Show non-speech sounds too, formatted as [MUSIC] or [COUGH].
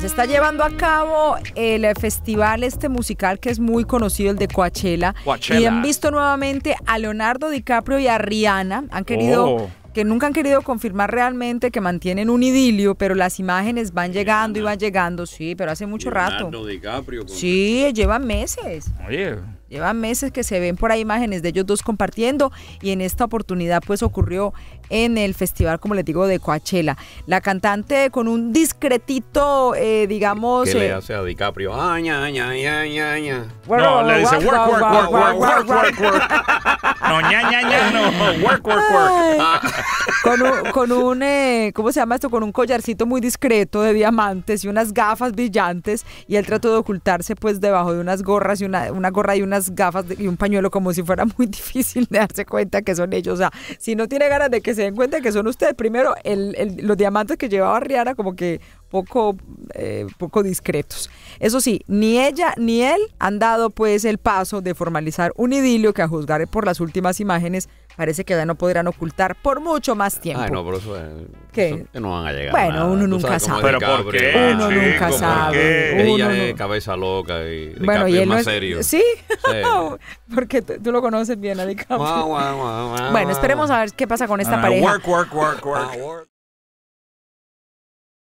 Se está llevando a cabo el festival este musical que es muy conocido, el de Coachella. Y han visto nuevamente a Leonardo DiCaprio y a Rihanna. Han querido oh que nunca han querido confirmar realmente que mantienen un idilio, pero las imágenes van llegando y van llegando, sí, pero hace mucho rato. DiCaprio. Sí, llevan meses. Oye. Llevan meses que se ven por ahí imágenes de ellos dos compartiendo y en esta oportunidad pues ocurrió en el festival, como les digo, de Coachella. La cantante con un discretito, eh, digamos... ¿Qué le hace a DiCaprio? Aña, aña, aña, aña. le dice work, work, work, work. work, work, work no, ña, ña, ña, no. Work, work, work. Ah. Con un, con un eh, ¿cómo se llama esto? Con un collarcito muy discreto de diamantes y unas gafas brillantes. Y él trató de ocultarse, pues, debajo de unas gorras y una, una gorra y unas gafas y un pañuelo, como si fuera muy [LAUGHS] difícil de darse cuenta que son ellos. O sea, si no tiene ganas de que se den cuenta que son ustedes, primero, el, el, los diamantes que llevaba Rihanna, como que poco, eh, poco discretos. Eso sí, ni ella ni él han dado pues el paso de formalizar un idilio que a juzgar por las últimas imágenes parece que ya no podrán ocultar por mucho más tiempo. Ay, no, eso, ¿Qué? no van a llegar. Bueno, uno nunca sabe. ¿Pero por qué? Uno nunca sabe. Uno ella no... es cabeza loca y DiCaprio es más serio. ¿Sí? [LAUGHS] Porque tú lo conoces bien a bueno, esperemos a ver qué pasa con esta pareja.